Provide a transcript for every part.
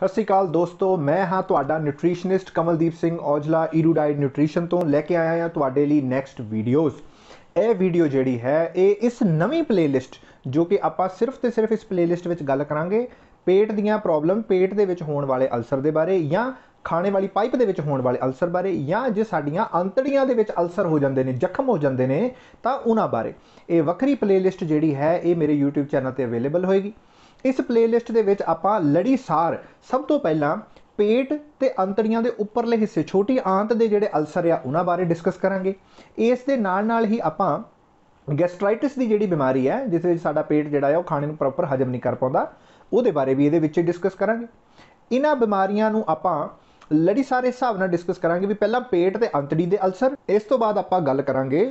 ਸਤਿ ਸ਼੍ਰੀ ਅਕਾਲ ਦੋਸਤੋ ਮੈਂ ਹਾਂ ਤੁਹਾਡਾ nutritionist Kamaldeep Singh Aujla erudite nutrition ਤੋਂ ਲੈ ਕੇ ਆਇਆ ਹਾਂ ਤੁਹਾਡੇ ਲਈ ਨੈਕਸਟ ਵੀਡੀਓਜ਼ ਇਹ ਵੀਡੀਓ ਜਿਹੜੀ ਹੈ ਇਹ ਇਸ ਨਵੀਂ ਪਲੇਲਿਸਟ ਜੋ ਕਿ ਆਪਾਂ ਸਿਰਫ ਤੇ ਸਿਰਫ ਇਸ ਪਲੇਲਿਸਟ ਵਿੱਚ ਗੱਲ ਕਰਾਂਗੇ ਪੇਟ ਦੀਆਂ ਪ੍ਰੋਬਲਮ ਪੇਟ ਦੇ ਵਿੱਚ ਹੋਣ ਵਾਲੇ ਅਲਸਰ ਦੇ ਬਾਰੇ ਜਾਂ ਖਾਣੇ ਵਾਲੀ ਪਾਈਪ ਦੇ ਵਿੱਚ ਹੋਣ ਵਾਲੇ ਅਲਸਰ ਬਾਰੇ ਜਾਂ ਜੇ ਸਾਡੀਆਂ ਅੰਤੜੀਆਂ ਦੇ ਵਿੱਚ ਅਲਸਰ ਹੋ ਜਾਂਦੇ ਨੇ ਜ਼ਖਮ ਹੋ ਜਾਂਦੇ ਨੇ ਤਾਂ ਉਹਨਾਂ ਬਾਰੇ ਇਹ ਵੱਖਰੀ ਪਲੇਲਿਸਟ ਜਿਹੜੀ ਹੈ ਇਹ ਮੇਰੇ YouTube ਚੈਨਲ ਤੇ ਅਵੇਲੇਬਲ ਹੋਏਗੀ ਇਸ ਪਲੇਲਿਸਟ ਦੇ ਵਿੱਚ ਆਪਾਂ ਲੜੀਸਾਰ ਸਭ ਤੋਂ ਪਹਿਲਾਂ ਪੇਟ ਤੇ ਅੰਤੜੀਆਂ ਦੇ ਉੱਪਰਲੇ ਹਿੱਸੇ ਛੋਟੀ ਆਂਤ ਦੇ ਜਿਹੜੇ ਅਲਸਰ ਆ ਉਹਨਾਂ ਬਾਰੇ ਡਿਸਕਸ ਕਰਾਂਗੇ ਇਸ ਦੇ ਨਾਲ ਨਾਲ ਹੀ ਆਪਾਂ ਗੈਸਟ੍ਰਾਈਟਿਸ ਦੀ ਜਿਹੜੀ ਬਿਮਾਰੀ ਹੈ ਜਿਸ ਵਿੱਚ ਸਾਡਾ ਪੇਟ ਜਿਹੜਾ ਹੈ ਉਹ ਖਾਣੇ ਨੂੰ ਪ੍ਰੋਪਰ ਹਜਮ ਨਹੀਂ ਕਰ ਪਾਉਂਦਾ ਉਹਦੇ ਬਾਰੇ ਵੀ ਇਹਦੇ ਵਿੱਚ ਡਿਸਕਸ ਕਰਾਂਗੇ ਇਹਨਾਂ ਬਿਮਾਰੀਆਂ ਨੂੰ ਆਪਾਂ ਲੜੀ ਸਾਰੇ ਹਿਸਾਬ ਨਾਲ ਡਿਸਕਸ ਕਰਾਂਗੇ ਵੀ ਪਹਿਲਾਂ ਪੇਟ ਤੇ ਅੰਤੜੀ ਦੇ ਅਲਸਰ ਇਸ ਤੋਂ ਬਾਅਦ ਆਪਾਂ ਗੱਲ ਕਰਾਂਗੇ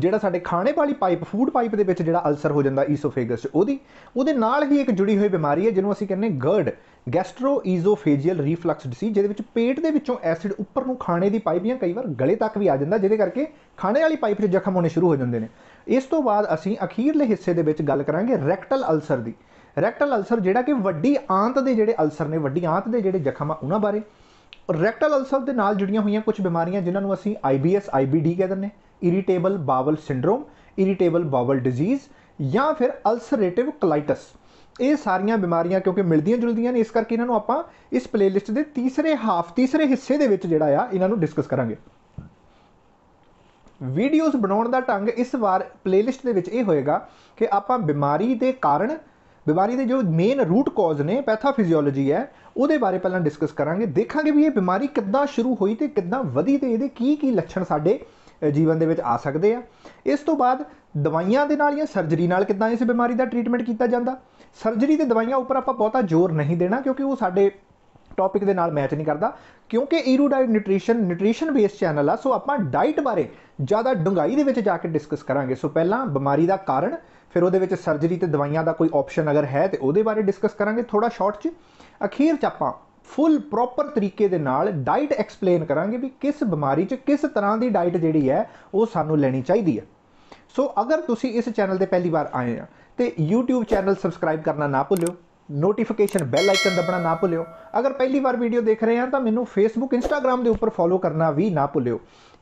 ਜਿਹੜਾ ਸਾਡੇ ਖਾਣੇ ਵਾਲੀ ਪਾਈਪ ਫੂਡ ਪਾਈਪ ਦੇ ਵਿੱਚ ਜਿਹੜਾ ਅਲਸਰ ਹੋ ਜਾਂਦਾ ਈਸੋਫੇਗਸ ਉਹਦੀ ਉਹਦੇ ਨਾਲ ਹੀ ਇੱਕ ਜੁੜੀ ਹੋਈ ਬਿਮਾਰੀ ਹੈ ਜਿਹਨੂੰ ਅਸੀਂ ਕਹਿੰਦੇ GERD gastro oesophageal reflux disease ਜਿਹਦੇ ਵਿੱਚ ਪੇਟ ਦੇ ਵਿੱਚੋਂ ਐਸਿਡ ਉੱਪਰ ਨੂੰ ਖਾਣੇ ਦੀ ਪਾਈਪ ਜਾਂ ਕਈ ਵਾਰ ਗਲੇ ਤੱਕ ਵੀ ਆ ਜਾਂਦਾ ਜਿਹਦੇ ਕਰਕੇ ਖਾਣੇ ਵਾਲੀ ਪਾਈਪ 'ਚ ਜ਼ਖਮ ਹੋਣੇ ਸ਼ੁਰੂ ਹੋ ਜਾਂਦੇ ਨੇ ਇਸ ਤੋਂ ਬਾਅਦ ਅਸੀਂ ਅਖੀਰਲੇ ਹਿੱਸੇ ਦੇ ਵਿੱਚ ਗੱਲ ਕਰਾਂਗੇ ਰੈਕਟਲ ਅਲਸਰ ਦੀ ਰੈਕਟਲ ਅਲਸਰ ਜਿਹੜਾ ਕਿ ਵੱਡੀ ਆਂਤ ਦੇ ਜਿਹੜੇ ਅਲਸਰ ਨੇ ਵੱਡੀ ਆਂਤ ਦੇ ਜਿਹੜੇ ਜ਼ਖਮ ਆ ਉਹਨਾਂ ਬਾਰੇ ਰੈਕਟਲ ਅਲਸਰ ਦੇ ਨਾਲ ਜੁੜੀਆਂ ਹੋਈਆਂ ਕੁਝ ਬਿਮਾਰੀਆਂ ਜਿਨ੍ਹਾਂ ਨੂੰ ਅਸੀਂ ਆਈਬੀਐਸ ਆਈਬੀਡੀ ਕਹਿੰਦੇ ਨੇ irritable bowel syndrome irritable bowel disease ਜਾਂ ਫਿਰ ਅਲਸਰੇਟਿਵ ਕਲਾਈਟਸ ਇਹ ਸਾਰੀਆਂ ਬਿਮਾਰੀਆਂ ਕਿਉਂਕਿ ਮਿਲਦੀਆਂ ਜੁਲਦੀਆਂ ਨੇ ਇਸ ਕਰਕੇ ਇਹਨਾਂ ਨੂੰ ਆਪਾਂ ਇਸ ਪਲੇਲਿਸਟ ਦੇ ਤੀਸਰੇ ਹਾਫ ਤੀਸਰੇ ਹਿੱਸੇ ਦੇ ਵਿੱਚ ਜਿਹੜਾ ਆ ਇਹਨਾਂ ਨੂੰ ਡਿਸਕਸ ਕਰਾਂਗੇ ਵੀਡੀਓਜ਼ ਬਣਾਉਣ ਦਾ ਢੰਗ ਇਸ ਵਾਰ ਪਲੇਲਿਸਟ ਦੇ ਵਿੱਚ ਇਹ ਹੋਏਗਾ ਕਿ ਆਪਾਂ ਬਿਮਾਰੀ ਦੇ ਕਾਰਨ ਬਿਮਾਰੀ ਦੇ ਜੋ ਮੇਨ ਰੂਟ ਕਾਜ਼ ਨੇ ਪੈਥੋਫਿਜ਼ੀਓਲੋਜੀ ਹੈ ਉਹਦੇ ਬਾਰੇ ਪਹਿਲਾਂ ਡਿਸਕਸ ਕਰਾਂਗੇ ਦੇਖਾਂਗੇ ਵੀ ਇਹ ਬਿਮਾਰੀ ਕਿੱਦਾਂ ਸ਼ੁਰੂ ਹੋਈ ਤੇ ਕਿੱਦਾਂ ਵਧੀ ਤੇ ਇਹਦੇ ਕੀ ਕੀ ਲੱਛਣ ਸਾਡੇ ਜੀਵਨ ਦੇ ਵਿੱਚ ਆ ਸਕਦੇ ਆ ਇਸ ਤੋਂ ਬਾਅਦ ਦਵਾਈਆਂ ਦੇ ਨਾਲ ਜਾਂ ਸਰਜਰੀ ਨਾਲ ਕਿੱਦਾਂ ਇਸ ਬਿਮਾਰੀ ਦਾ ਟ੍ਰੀਟਮੈਂਟ ਕੀਤਾ ਜਾਂਦਾ ਸਰਜਰੀ ਤੇ ਦਵਾਈਆਂ ਉੱਪਰ ਆਪਾਂ ਬਹੁਤਾ ਜ਼ੋਰ ਨਹੀਂ ਦੇਣਾ ਕਿਉਂਕਿ ਉਹ ਸਾਡੇ ਟੌਪਿਕ ਦੇ ਨਾਲ ਮੈਚ ਨਹੀਂ ਕਰਦਾ ਕਿਉਂਕਿ erudite nutrition nutrition based channel ਆ ਸੋ ਆਪਾਂ ਡਾਈਟ ਬਾਰੇ ਜ਼ਿਆਦਾ ਡੁੰਗਾਈ ਦੇ ਵਿੱਚ ਜਾ ਕੇ ਡਿਸਕਸ ਕਰਾਂਗੇ ਸੋ ਪਹਿਲਾਂ ਬਿਮਾਰੀ ਦਾ ਕਾਰਨ ਫਿਰ ਉਹਦੇ ਵਿੱਚ ਸਰਜਰੀ ਤੇ ਦਵਾਈਆਂ ਦਾ ਕੋਈ ਆਪਸ਼ਨ ਅਗਰ ਹੈ ਤੇ ਉਹਦੇ ਬਾਰੇ ਡਿਸਕਸ ਕਰਾਂਗੇ ਥੋੜਾ ਸ਼ਾਰਟ 'ਚ ਅਖੀਰ ਚ ਆਪਾਂ ਫੁੱਲ ਪ੍ਰੋਪਰ ਤਰੀਕੇ ਦੇ ਨਾਲ ਡਾਈਟ ਐਕਸਪਲੇਨ ਕਰਾਂਗੇ ਵੀ ਕਿਸ ਬਿਮਾਰੀ 'ਚ ਕਿਸ ਤਰ੍ਹਾਂ ਦੀ ਡਾਈਟ ਜਿਹੜੀ ਹੈ ਉਹ ਸਾਨੂੰ ਲੈਣੀ ਚਾਹੀਦੀ ਹੈ ਸੋ ਅਗਰ ਤੁਸੀਂ ਇਸ ਚੈਨਲ ਤੇ ਪਹਿਲੀ ਵਾਰ ਆਏ ਆ ਤੇ YouTube ਚੈਨਲ ਸਬਸਕ੍ਰਾਈਬ ਕਰਨਾ ਨਾ ਭੁੱਲਿਓ ਨੋਟੀਫਿਕੇਸ਼ਨ ਬੈਲ ਆਈਕਨ ਦਬਣਾ ਨਾ ਭੁੱਲਿਓ ਅਗਰ ਪਹਿਲੀ ਵਾਰ ਵੀਡੀਓ ਦੇਖ ਰਹੇ ਆ ਤਾਂ ਮੈਨੂੰ Facebook Instagram ਦੇ ਉੱਪਰ ਫੋਲੋ ਕਰਨਾ ਵੀ ਨਾ ਭੁੱਲਿਓ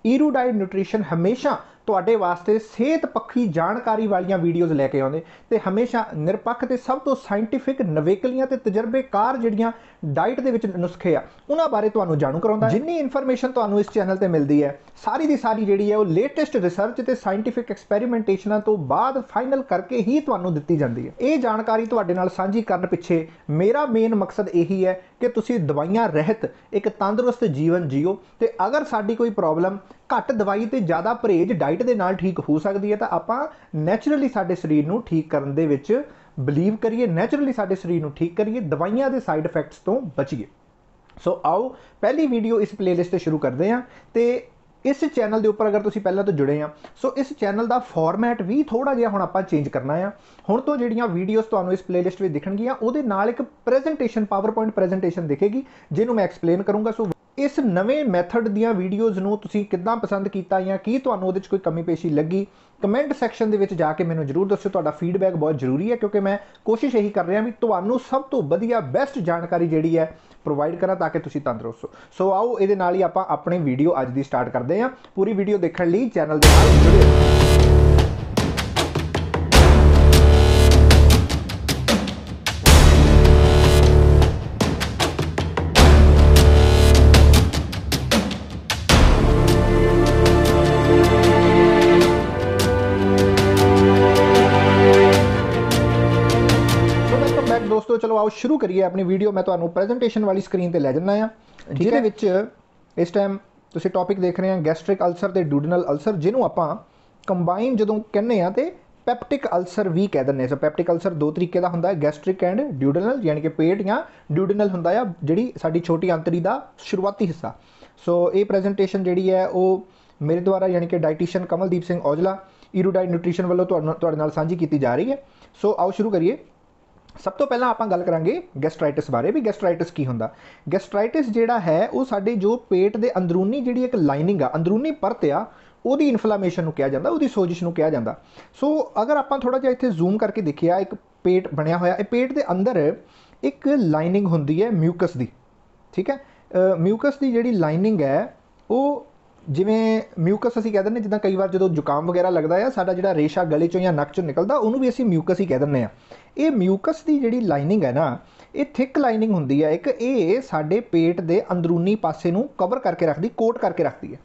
ਈਰੂ ਡਾਈਟ ਨਿਊਟ੍ਰੀਸ਼ਨ ਹਮੇਸ਼ਾ ਤੁਹਾਡੇ ਵਾਸਤੇ ਸਿਹਤ ਪੱਖੀ ਜਾਣਕਾਰੀ ਵਾਲੀਆਂ ਵੀਡੀਓਜ਼ ਲੈ ਕੇ ਆਉਂਦੇ ਤੇ ਹਮੇਸ਼ਾ ਨਿਰਪੱਖ ਤੇ ਸਭ ਤੋਂ ਸਾਇੰਟਿਫਿਕ ਨਵੇਕਲੀਆਂ ਤੇ ਤਜਰਬੇਕਾਰ ਜਿਹੜੀਆਂ ਡਾਈਟ ਦੇ ਵਿੱਚ ਨੁਸਖੇ ਆ ਉਹਨਾਂ ਬਾਰੇ ਤੁਹਾਨੂੰ ਜਾਣੂ ਕਰਾਉਂਦਾ ਜਿੰਨੀ ਇਨਫੋਰਮੇਸ਼ਨ ਤੁਹਾਨੂੰ ਇਸ ਚੈਨਲ ਤੇ ਮਿਲਦੀ ਹੈ ਸਾਰੀ ਦੀ ਸਾਰੀ ਜਿਹੜੀ ਹੈ ਉਹ ਲੇਟੈਸਟ ਰਿਸਰਚ ਤੇ ਸਾਇੰਟਿਫਿਕ ਐਕਸਪੈਰੀਮੈਂਟੇਸ਼ਨਾਂ ਤੋਂ ਬਾਅਦ ਫਾਈਨਲ ਕਰਕੇ ਹੀ ਤੁਹਾਨੂੰ ਦਿੱਤੀ ਜਾਂਦੀ ਹੈ ਇਹ ਜਾਣਕਾਰੀ ਤੁਹਾਡੇ ਨਾਲ ਸਾਂਝੀ ਕਰਨ ਪਿੱਛੇ ਮੇਰਾ ਮੇਨ ਮਕਸਦ ਇਹੀ ਹੈ ਕਿ ਤੁਸੀਂ ਦਵਾਈਆਂ ਰਹਿਤ ਇੱਕ ਤੰਦਰੁਸਤ ਜੀਵਨ ਜੀਓ ਤੇ ਅਗਰ ਸਾਡੀ ਕੋਈ ਪ੍ਰੋਬਲਮ ਘੱਟ ਦਵਾਈ ਤੇ ਜ਼ਿਆਦਾ ਪਰਹੇਜ਼ ਡਾਈਟ ਦੇ ਨਾਲ ਠੀਕ ਹੋ ਸਕਦੀ ਹੈ ਤਾਂ ਆਪਾਂ ਨੇਚਰਲੀ ਸਾਡੇ ਸਰੀਰ ਨੂੰ ਠੀਕ ਕਰਨ ਦੇ ਵਿੱਚ ਬਲੀਵ ਕਰੀਏ ਨੇਚਰਲੀ ਸਾਡੇ ਸਰੀਰ ਨੂੰ ਠੀਕ ਕਰੀਏ ਦਵਾਈਆਂ ਦੇ ਸਾਈਡ ਇਫੈਕਟਸ ਤੋਂ ਬਚੀਏ ਸੋ ਆਓ ਪਹਿਲੀ ਵੀਡੀਓ ਇਸ ਪਲੇਲਿਸਟ ਤੇ ਸ਼ੁਰੂ ਕਰਦੇ ਹਾਂ ਤੇ ਇਸ ਚੈਨਲ ਦੇ ਉੱਪਰ ਅਗਰ ਤੁਸੀਂ ਪਹਿਲਾਂ ਤੋਂ ਜੁੜੇ ਆ ਸੋ ਇਸ ਚੈਨਲ ਦਾ ਫਾਰਮੈਟ ਵੀ ਥੋੜਾ ਜਿਹਾ ਹੁਣ ਆਪਾਂ ਚੇਂਜ ਕਰਨਾ ਆ ਹੁਣ ਤੋਂ ਜਿਹੜੀਆਂ ਵੀਡੀਓਜ਼ ਤੁਹਾਨੂੰ ਇਸ ਪਲੇਲਿਸਟ ਵਿੱਚ ਦਿਖਣਗੀਆਂ ਉਹਦੇ ਨਾਲ ਇੱਕ ਪ੍ਰੈਜੈਂਟੇਸ਼ਨ ਪਾਵਰਪੁਆਇੰਟ ਪ੍ਰੈਜੈਂਟੇਸ਼ਨ ਦਿਖੇਗੀ ਜਿਹਨੂੰ ਮੈਂ ਐਕਸਪਲੇਨ ਕਰੂੰਗਾ ਸੋ ਇਸ ਨਵੇਂ ਮੈਥਡ ਦੀਆਂ ਵੀਡੀਓਜ਼ ਨੂੰ ਤੁਸੀਂ ਕਿੱਦਾਂ ਪਸੰਦ ਕੀਤਾ ਜਾਂ ਕੀ ਤੁਹਾਨੂੰ ਉਹਦੇ ਵਿੱਚ ਕੋਈ ਕਮੀ ਪੇਸ਼ੀ ਲੱਗੀ ਕਮੈਂਟ ਸੈਕਸ਼ਨ ਦੇ ਵਿੱਚ ਜਾ ਕੇ ਮੈਨੂੰ ਜਰੂਰ ਦੱਸਿਓ ਤੁਹਾਡਾ ਫੀਡਬੈਕ ਬਹੁਤ ਜ਼ਰੂਰੀ ਹੈ ਕਿਉਂਕਿ ਮੈਂ ਕੋਸ਼ਿਸ਼ ਇਹੀ ਕਰ ਰਿਹਾ ਵੀ ਤੁਹਾਨੂੰ ਸਭ ਤੋਂ ਵਧੀਆ ਬੈਸਟ ਜਾਣਕਾਰੀ ਜਿਹੜੀ ਹੈ ਪ੍ਰੋਵਾਈਡ ਕਰਾਂ ਤਾਂ ਕਿ ਤੁਸੀਂ ਤੰਦਰੁਸਤ ਹੋ ਸੋ ਆਓ ਇਹਦੇ ਨਾਲ ਹੀ ਆਪਾਂ ਆਪਣੀ ਵੀਡੀਓ ਅੱਜ ਦੀ ਸਟਾਰਟ ਕਰਦੇ ਹਾਂ ਪੂਰੀ ਵੀਡੀਓ ਦੇਖਣ ਲਈ ਚੈਨਲ ਦੇ ਨਾਲ ਰਹੋ ਚਲੋ ਆਓ ਸ਼ੁਰੂ ਕਰੀਏ ਆਪਣੀ ਵੀਡੀਓ ਮੈਂ ਤੁਹਾਨੂੰ ਪ੍ਰੈਜੈਂਟੇਸ਼ਨ ਵਾਲੀ ਸਕਰੀਨ ਤੇ ਲੈ ਜੰਨਾ ਆ ਜਿਹਦੇ ਵਿੱਚ ਇਸ ਟਾਈਮ ਤੁਸੀਂ ਟੌਪਿਕ ਦੇਖ ਰਹੇ ਹੋ ਗੈਸਟ੍ਰਿਕ ਅਲਸਰ ਤੇ ਡੂਡਨਲ ਅਲਸਰ ਜਿਹਨੂੰ ਆਪਾਂ ਕੰਬਾਈਨ ਜਦੋਂ ਕਹਿੰਨੇ ਆ ਤੇ ਪੈਪਟਿਕ ਅਲਸਰ ਵੀ ਕਹਿ ਦਿੰਦੇ ਸੋ ਪੈਪਟਿਕ ਅਲਸਰ ਦੋ ਤਰੀਕੇ ਦਾ ਹੁੰਦਾ ਹੈ ਗੈਸਟ੍ਰਿਕ ਐਂਡ ਡਿਊਡਨਲ ਯਾਨੀ ਕਿ ਪੇਟ ਜਾਂ ਡਿਊਡਨਲ ਹੁੰਦਾ ਆ ਜਿਹੜੀ ਸਾਡੀ ਛੋਟੀ ਅੰਤਰੀ ਦਾ ਸ਼ੁਰੂਆਤੀ ਹਿੱਸਾ ਸੋ ਇਹ ਪ੍ਰੈਜੈਂਟੇਸ਼ਨ ਜਿਹੜੀ ਹੈ ਉਹ ਮੇਰੇ ਦੁਆਰਾ ਯਾਨੀ ਕਿ dietitian Kamaldeep Singh Aujla erudite nutrition ਵੱਲੋਂ ਤੁਹਾਡੇ ਨਾਲ ਸਾਂਝੀ ਕੀਤੀ ਜਾ ਰਹੀ ਹੈ ਸੋ ਆਓ ਸ਼ੁਰੂ ਕਰੀਏ ਸਭ ਤੋਂ ਪਹਿਲਾਂ ਆਪਾਂ ਗੱਲ ਕਰਾਂਗੇ ਗੈਸਟ੍ਰਾਈਟਿਸ ਬਾਰੇ ਵੀ ਗੈਸਟ੍ਰਾਈਟਿਸ ਕੀ ਹੁੰਦਾ ਗੈਸਟ੍ਰਾਈਟਿਸ ਜਿਹੜਾ ਹੈ ਉਹ ਸਾਡੇ ਜੋ ਪੇਟ ਦੇ ਅੰਦਰੂਨੀ ਜਿਹੜੀ ਇੱਕ ਲਾਈਨਿੰਗ ਆ ਅੰਦਰੂਨੀ ਪਰਤ ਆ ਉਹਦੀ ਇਨਫਲੇਮੇਸ਼ਨ ਨੂੰ ਕਿਹਾ ਜਾਂਦਾ ਉਹਦੀ ਸੋਜਿਸ਼ ਨੂੰ ਕਿਹਾ ਜਾਂਦਾ ਸੋ ਅਗਰ ਆਪਾਂ ਥੋੜਾ ਜਿਹਾ ਇੱਥੇ ਜ਼ੂਮ ਕਰਕੇ ਦੇਖਿਆ ਇੱਕ ਪੇਟ ਬਣਿਆ ਹੋਇਆ ਇਹ ਪੇਟ ਦੇ ਅੰਦਰ ਇੱਕ ਲਾਈਨਿੰਗ ਹੁੰਦੀ ਹੈ ਮਿਊਕਸ ਦੀ ਠੀਕ ਹੈ ਮਿਊਕਸ ਦੀ ਜਿਹੜੀ ਲਾਈਨਿੰਗ ਹੈ ਉਹ ਜਿਵੇਂ ਮਿਊਕਸ ਅਸੀਂ ਕਹਿ ਦਿੰਦੇ ਜਿੱਦਾਂ ਕਈ ਵਾਰ ਜਦੋਂ ਜ਼ੁਕਾਮ ਵਗੈਰਾ ਲੱਗਦਾ ਆ ਸਾਡਾ ਜਿਹੜਾ ਰੇਸ਼ਾ ਗਲੇ ਚੋਂ ਜਾਂ ਨੱਕ ਚੋਂ ਨਿਕਲਦਾ ਉਹਨੂੰ ਵੀ ਅਸੀਂ ਮਿਊਕਸ ਹੀ ਕਹਿ ਦਿੰਦੇ ਆ ਇਹ ਮਿਊਕਸ ਦੀ ਜਿਹੜੀ ਲਾਈਨਿੰਗ ਹੈ ਨਾ ਇਹ ਥਿਕ ਲਾਈਨਿੰਗ ਹੁੰਦੀ ਆ ਇੱਕ ਇਹ ਸਾਡੇ ਪੇਟ ਦੇ ਅੰਦਰੂਨੀ ਪਾਸੇ ਨੂੰ ਕਵਰ ਕਰਕੇ ਰੱਖਦੀ ਕੋਟ ਕਰਕੇ ਰੱਖਦੀ ਹੈ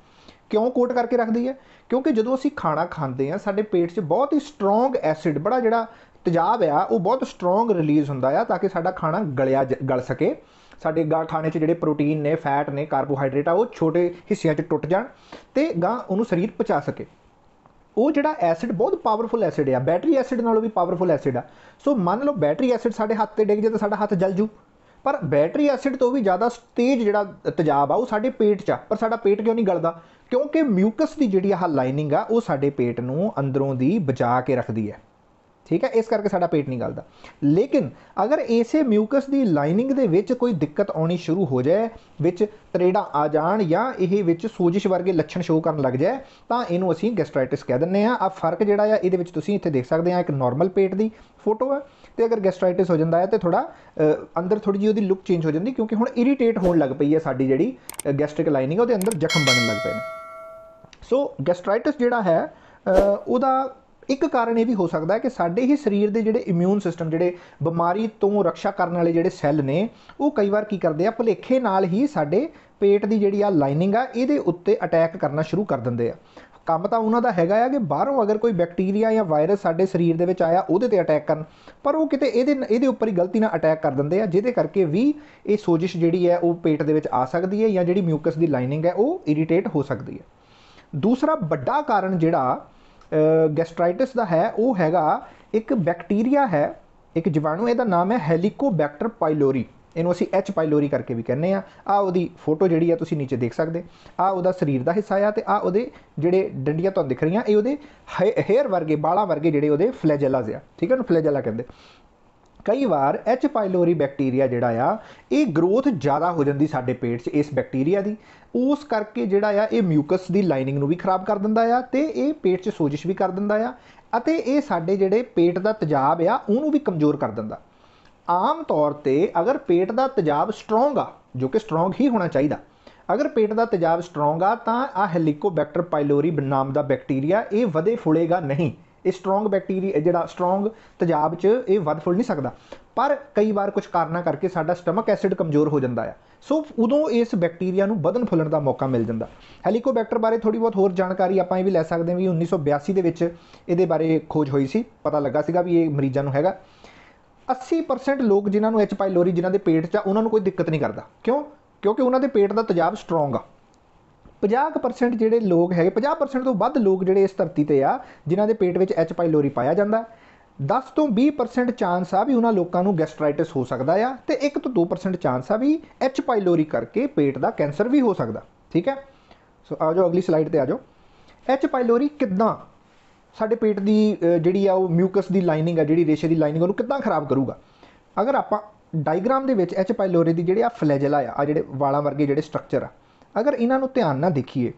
ਕਿਉਂ ਕੋਟ ਕਰਕੇ ਰੱਖਦੀ ਹੈ ਕਿਉਂਕਿ ਜਦੋਂ ਅਸੀਂ ਖਾਣਾ ਖਾਂਦੇ ਆ ਸਾਡੇ ਪੇਟ 'ਚ ਬਹੁਤ ਹੀ ਸਟਰੋਂਗ ਐਸਿਡ ਬੜਾ ਜਿਹੜਾ ਤੇਜ਼ਾਬ ਆ ਉਹ ਬਹੁਤ ਸਟਰੋਂਗ ਰਿਲੀਜ਼ ਹੁੰਦਾ ਆ ਤਾਂ ਕਿ ਸਾਡਾ ਖਾਣਾ ਗਲਿਆ ਗਲ ਸਕੇ ਸਾਡੇ ਗਾਂ ਖਾਣੇ 'ਚ ਜਿਹੜੇ ਪ੍ਰੋਟੀਨ ਨੇ ਫੈਟ ਨੇ ਕਾਰਬੋਹਾਈਡਰੇਟ ਆ ਉਹ ਛੋਟੇ ਹਿੱਸਿਆਂ 'ਚ ਟੁੱਟ ਜਾਣ ਤੇ ਗਾਂ ਉਹਨੂੰ ਸਰੀਰ ਪਚਾ ਸਕੇ ਉਹ ਜਿਹੜਾ ਐਸਿਡ ਬਹੁਤ ਪਾਵਰਫੁਲ ਐਸਿਡ ਆ ਬੈਟਰੀ ਐਸਿਡ ਨਾਲੋਂ ਵੀ ਪਾਵਰਫੁਲ ਐਸਿਡ ਆ ਸੋ ਮੰਨ ਲਓ ਬੈਟਰੀ ਐਸਿਡ ਸਾਡੇ ਹੱਥ ਤੇ ਡਿੱਗ ਜੇ ਤਾਂ ਸਾਡਾ ਹੱਥ ਜਲ ਜੂ ਪਰ ਬੈਟਰੀ ਐਸਿਡ ਤੋਂ ਵੀ ਜ਼ਿਆਦਾ ਤੇਜ਼ ਜਿਹੜਾ ਤੇਜ਼ਾਬ ਆ ਉਹ ਸਾਡੇ ਪੇਟ 'ਚ ਆ ਪਰ ਸਾਡਾ ਪੇਟ ਕਿਉਂ ਨਹੀਂ ਗਲਦਾ ਕਿਉਂਕਿ ਮਿਊਕਸ ਦੀ ਜਿਹੜੀ ਆ ਲਾਈਨਿੰਗ ਆ ਉਹ ਸਾਡੇ ਪੇਟ ਨੂੰ ਅੰਦਰੋਂ ਦੀ ਬਚਾ ਕੇ ਰੱਖਦੀ ਹੈ ਠੀਕ ਹੈ ਇਸ ਕਰਕੇ ਸਾਡਾ ਪੇਟ ਨਹੀਂ ਗਲਦਾ ਲੇਕਿਨ ਅਗਰ ਇਸੇ ਮਿਊਕਸ ਦੀ ਲਾਈਨਿੰਗ ਦੇ ਵਿੱਚ ਕੋਈ ਦਿੱਕਤ ਆਉਣੀ ਸ਼ੁਰੂ ਹੋ ਜਾਏ ਵਿੱਚ ਤਰੇੜਾ ਆ ਜਾਣ ਜਾਂ ਇਹ ਵਿੱਚ ਸੋਜਿਸ਼ ਵਰਗੇ ਲੱਛਣ ਸ਼ੋਅ ਕਰਨ ਲੱਗ ਜਾਏ ਤਾਂ ਇਹਨੂੰ ਅਸੀਂ ਗੈਸਟ੍ਰਾਈਟਿਸ ਕਹਿ ਦਿੰਨੇ ਆ ਆ ਫਰਕ ਜਿਹੜਾ ਆ ਇਹਦੇ ਵਿੱਚ ਤੁਸੀਂ ਇੱਥੇ ਦੇਖ ਸਕਦੇ ਆ ਇੱਕ ਨਾਰਮਲ ਪੇਟ ਦੀ ਫੋਟੋ ਆ ਤੇ ਅਗਰ ਗੈਸਟ੍ਰਾਈਟਿਸ ਹੋ ਜਾਂਦਾ ਹੈ ਤੇ ਥੋੜਾ ਅੰਦਰ ਥੋੜੀ ਜਿਹੀ ਉਹਦੀ ਲੁੱਕ ਚੇਂਜ ਹੋ ਜਾਂਦੀ ਕਿਉਂਕਿ ਹੁਣ ਇਰੀਟੇਟ ਹੋਣ ਲੱਗ ਪਈ ਹੈ ਸਾਡੀ ਜਿਹੜੀ ਗੈਸਟ੍ਰਿਕ ਲਾਈਨਿੰਗ ਉਹਦੇ ਅੰਦਰ ਜ਼ਖਮ ਬਣਨ ਲੱਗ ਪਏ ਨੇ ਸੋ ਗੈਸਟ੍ਰਾਈਟਿਸ ਜਿਹੜਾ ਹੈ ਉਹਦਾ ਇੱਕ ਕਾਰਨ ਇਹ ਵੀ ਹੋ ਸਕਦਾ ਹੈ ਕਿ ਸਾਡੇ ਹੀ ਸਰੀਰ ਦੇ ਜਿਹੜੇ ਇਮਿਊਨ ਸਿਸਟਮ ਜਿਹੜੇ ਬਿਮਾਰੀ ਤੋਂ ਰੱਖਿਆ ਕਰਨ ਵਾਲੇ ਜਿਹੜੇ ਸੈੱਲ ਨੇ ਉਹ ਕਈ ਵਾਰ ਕੀ ਕਰਦੇ ਆ ਭਲੇਖੇ ਨਾਲ ਹੀ ਸਾਡੇ ਪੇਟ ਦੀ ਜਿਹੜੀ ਆ ਲਾਈਨਿੰਗ ਆ ਇਹਦੇ ਉੱਤੇ ਅਟੈਕ ਕਰਨਾ ਸ਼ੁਰੂ ਕਰ ਦਿੰਦੇ ਆ ਕੰਮ ਤਾਂ ਉਹਨਾਂ ਦਾ ਹੈਗਾ ਆ ਕਿ ਬਾਹਰੋਂ ਅਗਰ ਕੋਈ ਬੈਕਟੀਰੀਆ ਜਾਂ ਵਾਇਰਸ ਸਾਡੇ ਸਰੀਰ ਦੇ ਵਿੱਚ ਆਇਆ ਉਹਦੇ ਤੇ ਅਟੈਕ ਕਰਨ ਪਰ ਉਹ ਕਿਤੇ ਇਹਦੇ ਇਹਦੇ ਉੱਪਰ ਹੀ ਗਲਤੀ ਨਾਲ ਅਟੈਕ ਕਰ ਦਿੰਦੇ ਆ ਜਿਹਦੇ ਕਰਕੇ ਵੀ ਇਹ ਸੋਜਿਸ਼ ਜਿਹੜੀ ਹੈ ਉਹ ਪੇਟ ਦੇ ਵਿੱਚ ਆ ਸਕਦੀ ਹੈ ਜਾਂ ਜਿਹੜੀ ਮਿਊਕਸ ਦੀ ਲਾਈਨਿੰਗ ਹੈ ਉਹ ਇਰੀਟੇਟ ਹੋ ਸਕਦੀ ਹੈ ਦੂਸਰਾ ਵੱਡਾ ਕਾਰਨ ਜਿਹੜਾ ਗੈਸਟ੍ਰਾਈਟਿਸ ਦਾ ਹੈ ਉਹ ਹੈਗਾ ਇੱਕ ਬੈਕਟੀਰੀਆ ਹੈ ਇੱਕ ਜੀਵਾਣੂ ਇਹਦਾ ਨਾਮ ਹੈ ਹੈਲੀਕੋਬੈਕਟਰ ਪਾਈਲੋਰੀ ਇਹਨੂੰ ਅਸੀਂ ਐਚ ਪਾਈਲੋਰੀ ਕਰਕੇ ਵੀ ਕਹਿੰਦੇ ਆ ਆ ਉਹਦੀ ਫੋਟੋ ਜਿਹੜੀ ਆ ਤੁਸੀਂ ਨੀਚੇ ਦੇਖ ਸਕਦੇ ਆ ਉਹਦਾ ਸਰੀਰ ਦਾ ਹਿੱਸਾ ਆ ਤੇ ਆ ਉਹਦੇ ਜਿਹੜੇ ਡੰਡੀਆਂ ਤੁਹਾਨੂੰ ਦਿਖ ਰਹੀਆਂ ਇਹ ਉਹਦੇ ਹੇਅਰ ਵਰਗੇ ਬਾਲਾਂ ਵਰਗੇ ਜਿਹੜੇ ਉਹਦੇ ਫਲੈਜੈਲਾਜ਼ ਆ ਠੀਕ ਹੈ ਨਾ ਫਲੇਜਲਾ ਕਹਿੰਦੇ ਕਈ ਵਾਰ ਐਚ ਪਾਈਲੋਰੀ ਬੈਕਟੀਰੀਆ ਜਿਹੜਾ ਆ ਇਹ ਗਰੋਥ ਜ਼ਿਆਦਾ ਹੋ ਜਾਂਦੀ ਸਾਡੇ ਪੇਟ 'ਚ ਇਸ ਬੈਕਟੀਰੀਆ ਦੀ ਉਸ ਕਰਕੇ ਜਿਹੜਾ ਆ ਇਹ ਮਿਊਕਸ ਦੀ ਲਾਈਨਿੰਗ ਨੂੰ ਵੀ ਖਰਾਬ ਕਰ ਦਿੰਦਾ ਆ ਤੇ ਇਹ ਪੇਟ 'ਚ ਸੋਜਿਸ਼ ਵੀ ਕਰ ਦਿੰਦਾ ਆ ਅਤੇ ਇਹ ਸਾਡੇ ਜਿਹੜੇ ਪੇਟ ਦਾ ਤਜਾਬ ਆ ਉਹਨੂੰ ਵੀ ਕਮਜ਼ੋਰ ਕਰ ਦਿੰਦਾ ਆਮ ਤੌਰ ਤੇ ਅਗਰ ਪੇਟ ਦਾ ਤਜਾਬ ਸਟਰੋਂਗ ਆ ਜੋ ਕਿ ਸਟਰੋਂਗ ਹੀ ਹੋਣਾ ਚਾਹੀਦਾ ਅਗਰ ਪੇਟ ਦਾ ਤਜਾਬ ਸਟਰੋਂਗ ਆ ਤਾਂ ਆ ਹੈਲਿਕੋਬੈਕਟਰ ਪਾਈਲੋਰੀ ਨਾਮ ਦਾ ਬੈਕਟੀਰੀਆ ਇਹ ਵਧੇ ਫੁਲੇਗਾ ਨਹੀਂ ਇਹ ਸਟਰੋਂਗ ਬੈਕਟੀਰੀਆ ਜਿਹੜਾ ਸਟਰੋਂਗ ਤਜਾਬ 'ਚ ਇਹ ਵੱਧ ਫੁੱਲ ਨਹੀਂ ਸਕਦਾ ਪਰ ਕਈ ਵਾਰ ਕੁਝ ਕਾਰਨਾ ਕਰਕੇ ਸਾਡਾ ਸਟਮਕ ਐਸਿਡ ਕਮਜ਼ੋਰ ਹੋ ਜਾਂਦਾ ਆ ਸੋ ਉਦੋਂ ਇਸ ਬੈਕਟੀਰੀਆ ਨੂੰ ਵਧਣ ਫੁੱਲਣ ਦਾ ਮੌਕਾ ਮਿਲ ਜਾਂਦਾ ਹੈਲੀਕੋਬੈਕਟਰ ਬਾਰੇ ਥੋੜੀ ਬਹੁਤ ਹੋਰ ਜਾਣਕਾਰੀ ਆਪਾਂ ਇਹ ਵੀ ਲੈ ਸਕਦੇ ਹਾਂ ਵੀ 1982 ਦੇ ਵਿੱਚ ਇਹਦੇ ਬਾਰੇ ਖੋਜ ਹੋਈ ਸੀ ਪਤਾ ਲੱਗਾ ਸੀਗਾ ਵੀ ਇਹ ਮਰੀਜ਼ਾਂ ਨੂੰ ਹੈਗਾ 80% ਲੋਕ ਜਿਨ੍ਹਾਂ ਨੂੰ ਐਚ ਪਾਈਲੋਰੀ ਜਿਨ੍ਹਾਂ ਦੇ ਪੇਟ 'ਚ ਆ ਉਹਨਾਂ ਨੂੰ ਕੋਈ ਦਿੱਕਤ ਨਹੀਂ ਕਰਦਾ ਕਿਉਂ ਕਿਉਂਕਿ ਉਹਨਾਂ ਦੇ ਪੇਟ ਦਾ ਤਜਾਬ ਸਟਰੋਂਗ ਆ 50% ਜਿਹੜੇ ਲੋਕ ਹੈਗੇ 50% ਤੋਂ ਵੱਧ ਲੋਕ ਜਿਹੜੇ ਇਸ ਧਰਤੀ ਤੇ ਆ ਜਿਨ੍ਹਾਂ ਦੇ ਪੇਟ ਵਿੱਚ ਐਚ ਪਾਈਲੋਰੀ ਪਾਇਆ ਜਾਂਦਾ 10 ਤੋਂ 20% ਚਾਂਸ ਆ ਵੀ ਉਹਨਾਂ ਲੋਕਾਂ ਨੂੰ ਗੈਸਟ੍ਰਾਈਟਿਸ ਹੋ ਸਕਦਾ ਆ ਤੇ 1 ਤੋਂ 2% ਚਾਂਸ ਆ ਵੀ ਐਚ ਪਾਈਲੋਰੀ ਕਰਕੇ ਪੇਟ ਦਾ ਕੈਂਸਰ ਵੀ ਹੋ ਸਕਦਾ ਠੀਕ ਹੈ ਸੋ ਆਜੋ ਅਗਲੀ ਸਲਾਈਡ ਤੇ ਆਜੋ ਐਚ ਪਾਈਲੋਰੀ ਕਿਦਾਂ ਸਾਡੇ ਪੇਟ ਦੀ ਜਿਹੜੀ ਆ ਉਹ ਮਿਊਕਸ ਦੀ ਲਾਈਨਿੰਗ ਆ ਜਿਹੜੀ ਰੇਸ਼ੇ ਦੀ ਲਾਈਨਿੰਗ ਉਹਨੂੰ ਕਿਦਾਂ ਖਰਾਬ ਕਰੂਗਾ ਅਗਰ ਆਪਾਂ ਡਾਇਗਰਾਮ ਦੇ ਵਿੱਚ ਐਚ ਪਾਈਲੋਰੀ ਦੀ ਜਿਹੜੇ ਆ ਫਲੇਜਲਾ ਆ ਆ ਜਿਹੜੇ ਵਾਲਾਂ ਵਰਗੇ ਜਿਹੜੇ ਸਟਰਕਚਰ ਆ ਅਗਰ ਇਹਨਾਂ ਨੂੰ ਧਿਆਨ ਨਾਲ ਦੇਖੀਏ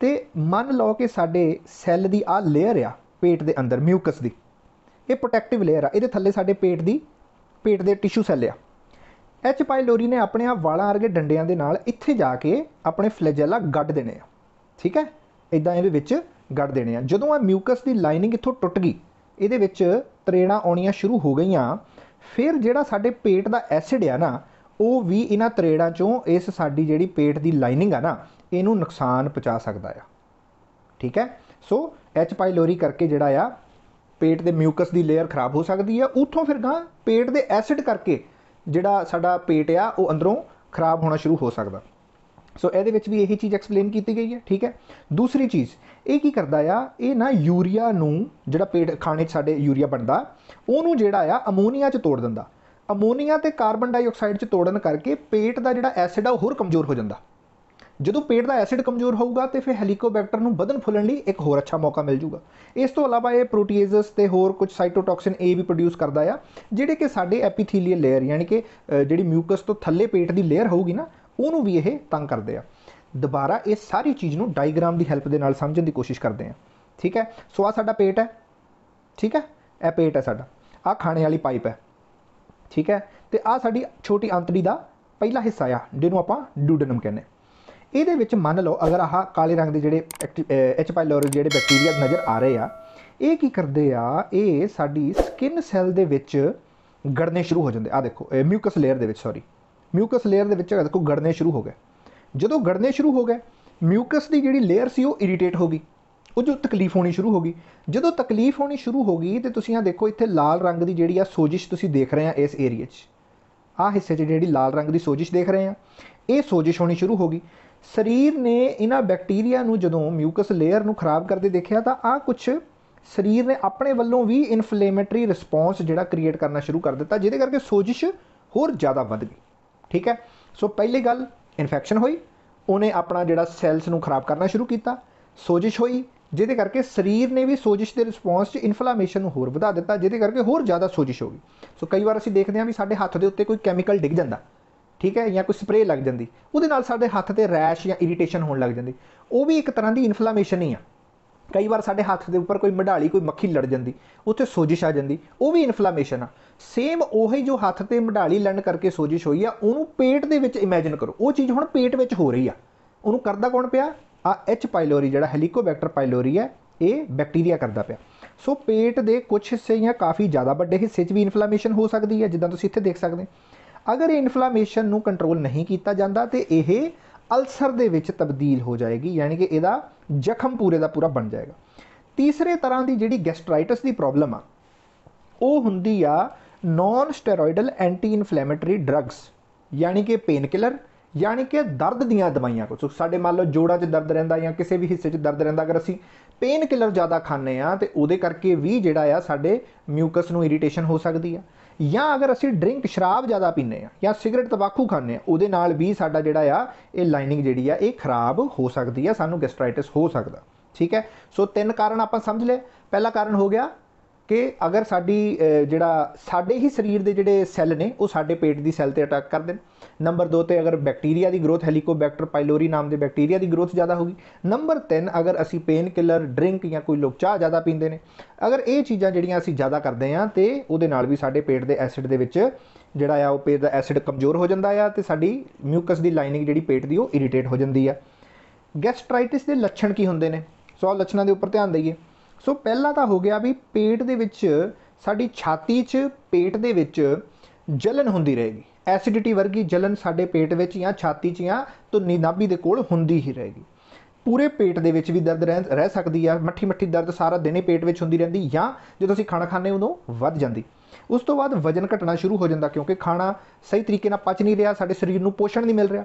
ਤੇ ਮੰਨ ਲਓ ਕਿ ਸਾਡੇ ਸੈੱਲ ਦੀ ਆ ਲੇਅਰ ਆ ਪੇਟ ਦੇ ਅੰਦਰ ਮਿਊਕਸ ਦੀ ਇਹ ਪ੍ਰੋਟੈਕਟਿਵ ਲੇਅਰ ਆ ਇਹਦੇ ਥੱਲੇ ਸਾਡੇ ਪੇਟ ਦੀ ਪੇਟ ਦੇ ਟਿਸ਼ੂ ਸੈੱਲ ਆ ਐਚ ਪਾਈਲੋਰੀ ਨੇ ਆਪਣੇ ਆ ਵਾਲਾਂ ਵਰਗੇ ਡੰਡਿਆਂ ਦੇ ਨਾਲ ਇੱਥੇ ਜਾ ਕੇ ਆਪਣੇ ਫਲੈਜੈਲਾ ਗੱਡ ਦੇਣੇ ਆ ਠੀਕ ਹੈ ਇਦਾਂ ਇਹਦੇ ਵਿੱਚ ਗੱਡ ਦੇਣੇ ਆ ਜਦੋਂ ਆ ਮਿਊਕਸ ਦੀ ਲਾਈਨਿੰਗ ਇੱਥੋਂ ਟੁੱਟ ਗਈ ਇਹਦੇ ਵਿੱਚ ਤਰੇੜਾਂ ਆਉਣੀਆਂ ਸ਼ੁਰੂ ਹੋ ਗਈਆਂ ਫਿਰ ਜਿਹੜਾ ਸਾਡੇ ਪੇਟ ਦਾ ਐਸਿਡ ਆ ਨਾ ਉਹ ਵੀ ਇਹਨਾਂ ਤਰੇੜਾਂ ਚੋਂ ਇਸ ਸਾਡੀ ਜਿਹੜੀ ਪੇਟ ਦੀ ਲਾਈਨਿੰਗ ਆ ਨਾ ਇਹਨੂੰ ਨੁਕਸਾਨ ਪਹੁੰਚਾ ਸਕਦਾ ਆ ਠੀਕ ਹੈ ਸੋ ਐਚ ਪਾਈਲੋਰੀ ਕਰਕੇ ਜਿਹੜਾ ਆ ਪੇਟ ਦੇ ਮਿਊਕਸ ਦੀ ਲੇਅਰ ਖਰਾਬ ਹੋ ਸਕਦੀ ਆ ਉਥੋਂ ਫਿਰ ਗਾ ਪੇਟ ਦੇ ਐਸਿਡ ਕਰਕੇ ਜਿਹੜਾ ਸਾਡਾ ਪੇਟ ਆ ਉਹ ਅੰਦਰੋਂ ਖਰਾਬ ਹੋਣਾ ਸ਼ੁਰੂ ਹੋ ਸਕਦਾ ਸੋ ਇਹਦੇ ਵਿੱਚ ਵੀ ਇਹੀ ਚੀਜ਼ ਐਕਸਪਲੇਨ ਕੀਤੀ ਗਈ ਹੈ ਠੀਕ ਹੈ ਦੂਸਰੀ ਚੀਜ਼ ਇਹ ਕੀ ਕਰਦਾ ਆ ਇਹ ਨਾ ਯੂਰੀਆ ਨੂੰ ਜਿਹੜਾ ਪੇਟ ਖਾਣੇ 'ਚ ਸਾਡੇ ਯੂਰੀਆ ਬਣਦਾ ਉਹਨੂੰ ਜਿਹੜਾ ਆ ਅਮੋਨੀਆ 'ਚ ਤੋੜ ਦਿੰਦਾ ਅਮੋਨੀਆ ਤੇ ਕਾਰਬਨ ਡਾਈਆਕਸਾਈਡ ਚ ਤੋੜਨ ਕਰਕੇ ਪੇਟ ਦਾ ਜਿਹੜਾ ਐਸਿਡ ਆ ਉਹ ਹੋਰ ਕਮਜ਼ੋਰ ਹੋ ਜਾਂਦਾ ਜਦੋਂ ਪੇਟ ਦਾ ਐਸਿਡ ਕਮਜ਼ੋਰ ਹੋਊਗਾ ਤੇ ਫਿਰ ਹੈਲੀਕੋਬੈਕਟਰ ਨੂੰ ਵਧਨ ਫੁੱਲਣ ਲਈ ਇੱਕ ਹੋਰ ਅੱਛਾ ਮੌਕਾ ਮਿਲ ਜੂਗਾ ਇਸ ਤੋਂ ਇਲਾਵਾ ਇਹ ਪ੍ਰੋਟੀਏਜ਼ਸ ਤੇ ਹੋਰ ਕੁਝ ਸਾਈਟੋਟੌਕਸਿਨ ਏ ਵੀ ਪ੍ਰੋਡਿਊਸ ਕਰਦਾ ਆ ਜਿਹੜੇ ਕਿ ਸਾਡੇ ਐਪੀਥੀਲੀਅਲ ਲੇਅਰ ਯਾਨੀ ਕਿ ਜਿਹੜੀ ਮਿਊਕਸ ਤੋਂ ਥੱਲੇ ਪੇਟ ਦੀ ਲੇਅਰ ਹੋਊਗੀ ਨਾ ਉਹਨੂੰ ਵੀ ਇਹ ਤੰਗ ਕਰਦੇ ਆ ਦੁਬਾਰਾ ਇਹ ਸਾਰੀ ਚੀਜ਼ ਨੂੰ ਡਾਇਗਰਾਮ ਦੀ ਹੈਲਪ ਦੇ ਨਾਲ ਸਮਝਣ ਦੀ ਕੋਸ਼ਿਸ਼ ਕਰਦੇ ਆ ਠੀਕ ਹੈ ਸੋ ਆ ਸਾਡਾ ਪੇਟ ਹੈ ਠੀਕ ਹੈ ਇਹ ਪੇਟ ਹੈ ਸਾਡਾ ਆ ਖਾਣੇ ਵਾਲੀ ਪਾਈਪ ਹੈ ਠੀਕ ਹੈ ਤੇ ਆ ਸਾਡੀ ਛੋਟੀ ਅੰਤੜੀ ਦਾ ਪਹਿਲਾ ਹਿੱਸਾ ਆ ਜਿਹਨੂੰ ਆਪਾਂ ਡੂਡਨਮ ਕਹਿੰਦੇ ਇਹਦੇ ਵਿੱਚ ਮੰਨ ਲਓ ਅਗਰ ਆਹ ਕਾਲੇ ਰੰਗ ਦੇ ਜਿਹੜੇ ਐਚ ਪਾਈਲੋਰੀ ਜਿਹੜੇ ਬੈਕਟੀਰੀਆ ਨਜ਼ਰ ਆ ਰਹੇ ਆ ਇਹ ਕੀ ਕਰਦੇ ਆ ਇਹ ਸਾਡੀ ਸਕਿਨ ਸੈੱਲ ਦੇ ਵਿੱਚ ਗੜਨੇ ਸ਼ੁਰੂ ਹੋ ਜਾਂਦੇ ਆ ਦੇਖੋ ਮਿਊਕਸ ਲੇਅਰ ਦੇ ਵਿੱਚ ਸੌਰੀ ਮਿਊਕਸ ਲੇਅਰ ਦੇ ਵਿੱਚ ਦੇਖੋ ਗੜਨੇ ਸ਼ੁਰੂ ਹੋ ਗਏ ਜਦੋਂ ਗੜਨੇ ਸ਼ੁਰੂ ਹੋ ਗਏ ਮਿਊਕਸ ਦੀ ਜਿਹੜੀ ਲੇਅਰ ਸੀ ਉਹ ਇਰੀਟੇਟ ਹੋ ਗਈ ਉਹਨੂੰ ਤਕਲੀਫ ਹੋਣੀ ਸ਼ੁਰੂ ਹੋ ਗਈ ਜਦੋਂ ਤਕਲੀਫ ਹੋਣੀ ਸ਼ੁਰੂ ਹੋ ਗਈ ਤੇ ਤੁਸੀਂ ਆ ਦੇਖੋ ਇੱਥੇ ਲਾਲ ਰੰਗ ਦੀ ਜਿਹੜੀ ਆ ਸੋਜਿਸ਼ ਤੁਸੀਂ ਦੇਖ ਰਹੇ ਆ ਇਸ ਏਰੀਆ 'ਚ ਆ ਹਿੱਸੇ 'ਚ ਜਿਹੜੀ ਲਾਲ ਰੰਗ ਦੀ ਸੋਜਿਸ਼ ਦੇਖ ਰਹੇ ਆ ਇਹ ਸੋਜਿਸ਼ ਹੋਣੀ ਸ਼ੁਰੂ ਹੋ ਗਈ ਸਰੀਰ ਨੇ ਇਹਨਾਂ ਬੈਕਟੀਰੀਆ ਨੂੰ ਜਦੋਂ ਮਿਊਕਸ ਲੇਅਰ ਨੂੰ ਖਰਾਬ ਕਰਦੇ ਦੇਖਿਆ ਤਾਂ ਆ ਕੁਝ ਸਰੀਰ ਨੇ ਆਪਣੇ ਵੱਲੋਂ ਵੀ ਇਨਫਲੇਮੇਟਰੀ ਰਿਸਪੌਂਸ ਜਿਹੜਾ ਕ੍ਰੀਏਟ ਕਰਨਾ ਸ਼ੁਰੂ ਕਰ ਦਿੱਤਾ ਜਿਹਦੇ ਕਰਕੇ ਸੋਜਿਸ਼ ਹੋਰ ਜ਼ਿਆਦਾ ਵੱਧ ਗਈ ਠੀਕ ਹੈ ਸੋ ਪਹਿਲੀ ਗੱਲ ਇਨਫੈਕਸ਼ਨ ਹੋਈ ਉਹਨੇ ਆਪਣਾ ਜਿਹੜਾ ਸੈਲਸ ਨੂੰ ਖਰਾਬ ਕਰਨਾ ਸ਼ੁਰੂ ਕੀਤਾ ਸੋਜਿਸ਼ ਹੋਈ ਜਿਹਦੇ ਕਰਕੇ ਸਰੀਰ ਨੇ ਵੀ ਸੋਜਿਸ਼ ਦੇ ਰਿਸਪੌਂਸ 'ਚ ਇਨਫਲੇਮੇਸ਼ਨ ਨੂੰ ਹੋਰ ਵਧਾ ਦਿੱਤਾ ਜਿਹਦੇ ਕਰਕੇ ਹੋਰ ਜ਼ਿਆਦਾ ਸੋਜਿਸ਼ ਹੋ ਗਈ ਸੋ ਕਈ ਵਾਰ ਅਸੀਂ ਦੇਖਦੇ ਹਾਂ ਵੀ ਸਾਡੇ ਹੱਥ ਦੇ ਉੱਤੇ ਕੋਈ ਕੈਮੀਕਲ ਡਿੱਗ ਜਾਂਦਾ ਠੀਕ ਹੈ ਜਾਂ ਕੋਈ ਸਪਰੇਅ ਲੱਗ ਜਾਂਦੀ ਉਹਦੇ ਨਾਲ ਸਾਡੇ ਹੱਥ ਤੇ ਰੈਸ਼ ਜਾਂ ਇਰੀਟੇਸ਼ਨ ਹੋਣ ਲੱਗ ਜਾਂਦੀ ਉਹ ਵੀ ਇੱਕ ਤਰ੍ਹਾਂ ਦੀ ਇਨਫਲੇਮੇਸ਼ਨ ਹੀ ਆ ਕਈ ਵਾਰ ਸਾਡੇ ਹੱਥ ਦੇ ਉੱਪਰ ਕੋਈ ਮਡਾਲੀ ਕੋਈ ਮੱਖੀ ਲੜ ਜਾਂਦੀ ਉੱਥੇ ਸੋਜਿਸ਼ ਆ ਜਾਂਦੀ ਉਹ ਵੀ ਇਨਫਲੇਮੇਸ਼ਨ ਆ ਸੇਮ ਉਹੀ ਜੋ ਹੱਥ ਤੇ ਮਡਾਲੀ ਲੜਨ ਕਰਕੇ ਸੋਜਿਸ਼ ਹੋਈ ਆ ਉਹਨੂੰ ਪੇਟ ਦੇ ਵਿੱਚ ਇਮੇਜਿਨ ਕਰੋ ਉਹ ਚੀਜ਼ ਹੁਣ ਪੇਟ ਵਿੱਚ ਹੋ ਰਹੀ ਆ ਉਹਨੂੰ ਕਰਦਾ ਕੌਣ ਪਿਆ ਆ ਐਚ ਪਾਈਲੋਰੀ ਜਿਹੜਾ ਹੈਲੀਕੋਬੈਕਟਰ ਪਾਈਲੋਰੀ ਹੈ ਇਹ ਬੈਕਟੀਰੀਆ ਕਰਦਾ ਪਿਆ ਸੋ ਪੇਟ ਦੇ ਕੁਝ ਹਿੱਸੇ ਜਾਂ ਕਾਫੀ ਜ਼ਿਆਦਾ ਵੱਡੇ ਹਿੱਸੇ 'ਚ ਵੀ ਇਨਫਲੇਮੇਸ਼ਨ ਹੋ ਸਕਦੀ ਹੈ ਜਿੱਦਾਂ ਤੁਸੀਂ ਇੱਥੇ ਦੇਖ ਸਕਦੇ ਅਗਰ ਇਹ ਇਨਫਲੇਮੇਸ਼ਨ ਨੂੰ ਕੰਟਰੋਲ ਨਹੀਂ ਕੀਤਾ ਜਾਂਦਾ ਤੇ ਇਹ ਅਲਸਰ ਦੇ ਵਿੱਚ ਤਬਦੀਲ ਹੋ ਜਾਏਗੀ ਯਾਨੀ ਕਿ ਇਹਦਾ ਜ਼ਖਮ ਪੂਰੇ ਦਾ ਪੂਰਾ ਬਣ ਜਾਏਗਾ ਤੀਸਰੇ ਤਰ੍ਹਾਂ ਦੀ ਜਿਹੜੀ ਗੈਸਟ੍ਰਾਈਟਿਸ ਦੀ ਪ੍ਰੋਬਲਮ ਆ ਉਹ ਹੁੰਦੀ ਆ non steroidal anti inflammatory drugs ਯਾਨੀ ਕਿ ਪੇਨ ਕਿਲਰ ਯਾਨੀ ਕਿ ਦਰਦ ਦੀਆਂ ਦਵਾਈਆਂ ਕੋ ਸਾਡੇ ਮੰਨ ਲਓ ਜੋੜਾਂ 'ਚ ਦਰਦ ਰਹਿੰਦਾ ਜਾਂ ਕਿਸੇ ਵੀ ਹਿੱਸੇ 'ਚ ਦਰਦ ਰਹਿੰਦਾ ਅਗਰ ਅਸੀਂ ਪੇਨ ਕਿਲਰ ਜ਼ਿਆਦਾ ਖਾਂਦੇ ਆ ਤੇ ਉਹਦੇ ਕਰਕੇ ਵੀ ਜਿਹੜਾ ਆ ਸਾਡੇ ਮਿਊਕਸ ਨੂੰ ਇਰੀਟੇਸ਼ਨ ਹੋ ਸਕਦੀ ਆ ਜਾਂ ਅਗਰ ਅਸੀਂ ਡਰਿੰਕ ਸ਼ਰਾਬ ਜ਼ਿਆਦਾ ਪੀਨੇ ਆ ਜਾਂ ਸਿਗਰਟ ਤਬਾਕੂ ਖਾਂਦੇ ਆ ਉਹਦੇ ਨਾਲ ਵੀ ਸਾਡਾ ਜਿਹੜਾ ਆ ਇਹ ਲਾਈਨਿੰਗ ਜਿਹੜੀ ਆ ਇਹ ਖਰਾਬ ਹੋ ਸਕਦੀ ਆ ਸਾਨੂੰ ਗੈਸਟ੍ਰਾਈਟਿਸ ਹੋ ਸਕਦਾ ਠੀਕ ਹੈ ਸੋ ਤਿੰਨ ਕਾਰਨ ਆਪਾਂ ਸਮਝ ਲਏ ਪਹਿਲਾ ਕਾਰਨ ਹੋ ਗਿਆ ਕਿ ਅਗਰ ਸਾਡੀ ਜਿਹੜਾ ਸਾਡੇ ਹੀ ਸਰੀਰ ਦੇ ਜਿਹੜੇ ਸੈੱਲ ਨੇ ਉਹ ਸਾਡੇ ਪੇਟ ਦੀ ਸੈੱਲ ਤੇ ਅਟੈਕ ਕਰਦੇ ਨੇ ਨੰਬਰ 2 ਤੇ ਅਗਰ ਬੈਕਟੀਰੀਆ ਦੀ ਗਰੋਥ ਹੈਲੀਕੋਬੈਕਟਰ ਪਾਈਲੋਰੀ ਨਾਮ ਦੇ ਬੈਕਟੀਰੀਆ ਦੀ ਗਰੋਥ ਜ਼ਿਆਦਾ ਹੋਗੀ ਨੰਬਰ 3 ਅਗਰ ਅਸੀਂ ਪੇਨ ਕਿਲਰ ਡਰਿੰਕ ਜਾਂ ਕੋਈ ਲੋਕ ਚਾਹ ਜ਼ਿਆਦਾ ਪੀਂਦੇ ਨੇ ਅਗਰ ਇਹ ਚੀਜ਼ਾਂ ਜਿਹੜੀਆਂ ਅਸੀਂ ਜ਼ਿਆਦਾ ਕਰਦੇ ਆ ਤੇ ਉਹਦੇ ਨਾਲ ਵੀ ਸਾਡੇ ਪੇਟ ਦੇ ਐਸਿਡ ਦੇ ਵਿੱਚ ਜਿਹੜਾ ਆ ਉਹ ਪੇਟ ਦਾ ਐਸਿਡ ਕਮਜ਼ੋਰ ਹੋ ਜਾਂਦਾ ਆ ਤੇ ਸਾਡੀ ਮਿਊਕਸ ਦੀ ਲਾਈਨਿੰਗ ਜਿਹੜੀ ਪੇਟ ਦੀ ਉਹ ਇਰੀਟੇਟ ਹੋ ਜਾਂਦੀ ਆ ਗੈਸਟ੍ਰਾਈਟਿਸ ਦੇ ਲੱਛਣ ਕੀ ਹੁੰਦੇ ਨੇ ਸੋ ਆ ਲੱਛਣਾਂ ਦੇ ਉੱਪਰ ਧਿਆਨ ਦਈਏ ਸੋ ਪਹਿਲਾ ਤਾਂ ਹੋ ਗਿਆ ਵੀ ਪੇਟ ਦੇ ਵਿੱਚ ਸਾਡੀ ਛਾਤੀ 'ਚ ਪੇਟ ਦੇ ਵਿੱਚ ਜਲਨ ਹੁੰਦੀ ਰਹੇਗੀ ਐਸਿਡਿਟੀ ਵਰਗੀ ਜਲਨ ਸਾਡੇ ਪੇਟ ਵਿੱਚ ਜਾਂ ਛਾਤੀ 'ਚ ਜਾਂ ਧੁੰਨੀ ਨਾਭੀ ਦੇ ਕੋਲ ਹੁੰਦੀ ਹੀ ਰਹੇਗੀ ਪੂਰੇ ਪੇਟ ਦੇ ਵਿੱਚ ਵੀ ਦਰਦ ਰਹਿ ਸਕਦੀ ਆ ਮੱਠੀ ਮੱਠੀ ਦਰਦ ਸਾਰਾ ਦਿਨ ਹੀ ਪੇਟ ਵਿੱਚ ਹੁੰਦੀ ਰਹਿੰਦੀ ਜਾਂ ਜਦੋਂ ਅਸੀਂ ਖਾਣਾ ਖਾਂਦੇ ਉਦੋਂ ਵੱਧ ਜਾਂਦੀ ਉਸ ਤੋਂ ਬਾਅਦ ਵਜਨ ਘਟਣਾ ਸ਼ੁਰੂ ਹੋ ਜਾਂਦਾ ਕਿਉਂਕਿ ਖਾਣਾ ਸਹੀ ਤਰੀਕੇ ਨਾਲ ਪਚ ਨਹੀਂ ਰਿਹਾ ਸਾਡੇ ਸਰੀਰ ਨੂੰ ਪੋਸ਼ਣ ਨਹੀਂ ਮਿਲ ਰਿਹਾ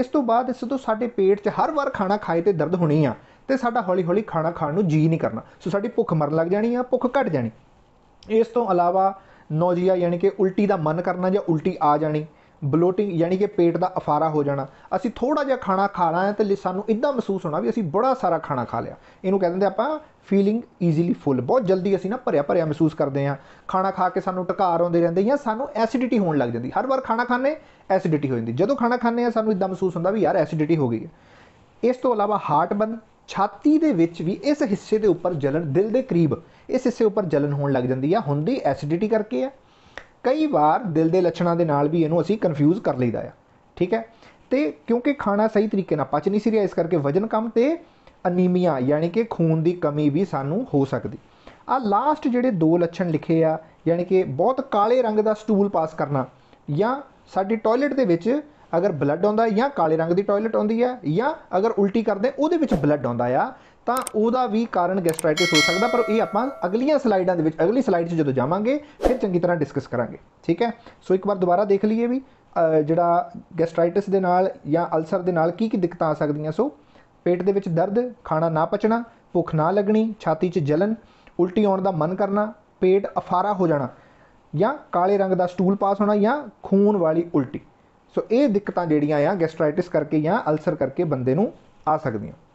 ਇਸ ਤੋਂ ਬਾਅਦ ਇਸ ਤੋਂ ਸਾਡੇ ਪੇਟ 'ਚ ਹਰ ਵਾਰ ਖਾਣਾ ਖਾਏ ਤੇ ਦਰਦ ਹੋਣੀ ਆ ਤੇ ਸਾਡਾ ਹੌਲੀ-ਹੌਲੀ ਖਾਣਾ ਖਾਣ ਨੂੰ ਜੀ ਨਹੀਂ ਕਰਨਾ ਸੋ ਸਾਡੀ ਭੁੱਖ ਮਰਨ ਲੱਗ ਜਾਣੀ ਆ ਭੁੱਖ ਘਟ ਜਾਣੀ ਇਸ ਤੋਂ ਇਲਾਵਾ ਨੌਜੀਆ ਯਾਨੀ ਕਿ ਉਲਟੀ ਦਾ ਮਨ ਕਰਨਾ ਜਾਂ ਉਲਟੀ ਆ ਜਾਣੀ ਬਲੋਟਿੰਗ ਯਾਨੀ ਕਿ ਪੇਟ ਦਾ ਅਫਾਰਾ ਹੋ ਜਾਣਾ ਅਸੀਂ ਥੋੜਾ ਜਿਹਾ ਖਾਣਾ ਖਾ ਲਾਂ ਤੇ ਸਾਨੂੰ ਇਦਾਂ ਮਹਿਸੂਸ ਹੋਣਾ ਵੀ ਅਸੀਂ ਬੜਾ ਸਾਰਾ ਖਾਣਾ ਖਾ ਲਿਆ ਇਹਨੂੰ ਕਹਿੰਦੇ ਦਿੰਦੇ ਆਪਾਂ ਫੀਲਿੰਗ ਈਜ਼ੀਲੀ ਫੁੱਲ ਬਹੁਤ ਜਲਦੀ ਅਸੀਂ ਨਾ ਭਰਿਆ ਭਰਿਆ ਮਹਿਸੂਸ ਕਰਦੇ ਆ ਖਾਣਾ ਖਾ ਕੇ ਸਾਨੂੰ ਟਕਾਰ ਆਉਂਦੇ ਰਹਿੰਦੇ ਜਾਂ ਸਾਨੂੰ ਐਸਿਡਿਟੀ ਹੋਣ ਲੱਗ ਜਾਂਦੀ ਹਰ ਵਾਰ ਖਾਣਾ ਖਾਣੇ ਐਸਿਡਿਟੀ ਹੋ ਜਾਂਦੀ ਜਦੋਂ ਖਾਣਾ ਖਾਣੇ ਆ ਸਾਨੂੰ ਇਦਾਂ ਮਹਿਸੂਸ ਹੁੰਦਾ ਵੀ ਯਾਰ ਐਸਿਡਿਟੀ ਹੋ ਗਈ ਹੈ ਇਸ ਤੋਂ ਇਲਾਵਾ ਹਾਰਟ ਬੰਦ ਛਾਤੀ ਦੇ ਵਿੱਚ ਵੀ ਇਸ ਹਿੱਸੇ ਦੇ ਉੱਪਰ ਜਲਨ ਦਿਲ ਦੇ ਕਰੀਬ ਇਸ ਹਿੱਸੇ ਉੱਪਰ ਜਲਨ ਹੋਣ ਲੱਗ ਜਾਂਦੀ ਆ ਹੁੰਦੀ ਐਸਿਡਿਟੀ ਕਰਕੇ ਆ ਕਈ ਵਾਰ ਦਿਲ ਦੇ ਲੱਛਣਾਂ ਦੇ ਨਾਲ ਵੀ ਇਹਨੂੰ ਅਸੀਂ ਕਨਫਿਊਜ਼ ਕਰ ਲਈਦਾ ਆ ਠੀਕ ਹੈ ਤੇ ਕਿਉਂਕਿ ਖਾਣਾ ਸਹੀ ਤਰੀਕੇ ਨਾਲ ਪਚ ਨਹੀਂ ਸੀ ਰਿਹਾ ਇਸ ਕਰਕੇ ਵਜਨ ਕਮ ਤੇ ਅਨੀਮੀਆ ਯਾਨੀ ਕਿ ਖੂਨ ਦੀ ਕਮੀ ਵੀ ਸਾਨੂੰ ਹੋ ਸਕਦੀ ਆ ਲਾਸਟ ਜਿਹੜੇ ਦੋ ਲੱਛਣ ਲਿਖੇ ਆ ਯਾਨੀ ਕਿ ਬਹੁਤ ਕਾਲੇ ਰੰਗ ਦਾ ਸਟੂਲ ਪਾਸ ਕਰਨਾ ਜਾਂ ਸਾਡੀ ਟਾਇਲਟ ਦੇ ਵਿੱਚ ਅਗਰ ਬਲੱਡ ਆਉਂਦਾ ਜਾਂ ਕਾਲੇ ਰੰਗ ਦੀ ਟਾਇਲਟ ਆਉਂਦੀ ਹੈ ਜਾਂ ਅਗਰ ਉਲਟੀ ਕਰਦੇ ਉਹਦੇ ਵਿੱਚ ਬਲੱਡ ਆਉਂਦਾ ਆ ਤਾਂ ਉਹਦਾ ਵੀ ਕਾਰਨ ਗੈਸਟ੍ਰਾਈਟਿਸ ਹੋ ਸਕਦਾ ਪਰ ਇਹ ਆਪਾਂ ਅਗਲੀਆਂ ਸਲਾਈਡਾਂ ਦੇ ਵਿੱਚ ਅਗਲੀ ਸਲਾਈਡ 'ਚ ਜਦੋਂ ਜਾਵਾਂਗੇ ਫਿਰ ਚੰਗੀ ਤਰ੍ਹਾਂ ਡਿਸਕਸ ਕਰਾਂਗੇ ਠੀਕ ਹੈ ਸੋ ਇੱਕ ਵਾਰ ਦੁਬਾਰਾ ਦੇਖ ਲਈਏ ਵੀ ਜਿਹੜਾ ਗੈਸਟ੍ਰਾਈਟਿਸ ਦੇ ਨਾਲ ਜਾਂ ਅਲਸਰ ਦੇ ਨਾਲ ਕੀ ਕੀ ਦਿੱਕਤਾਂ ਆ ਸਕਦੀਆਂ ਸੋ ਪੇਟ ਦੇ ਵਿੱਚ ਦਰਦ ਖਾਣਾ ਨਾ ਪਚਣਾ ਭੁੱਖ ਨਾ ਲੱਗਣੀ ਛਾਤੀ 'ਚ ਜਲਨ ਉਲਟੀ ਆਉਣ ਦਾ ਮਨ ਕਰਨਾ ਪੇਟ ਅਫਾਰਾ ਹੋ ਜਾਣਾ ਜਾਂ ਕਾਲੇ ਰੰਗ ਦਾ ਸਟੂਲ ਪਾਸ ਹੋਣਾ ਜਾਂ ਖੂਨ ਵਾਲੀ ਉਲਟੀ ਸੋ ਇਹ ਦਿੱਕਤਾਂ ਜਿਹੜੀਆਂ ਆ ਗੈਸਟ੍ਰਾਈਟਿਸ ਕਰਕੇ ਜਾਂ ਅਲਸਰ ਕਰਕੇ ਬੰਦੇ ਨੂੰ ਆ ਸਕਦੀਆਂ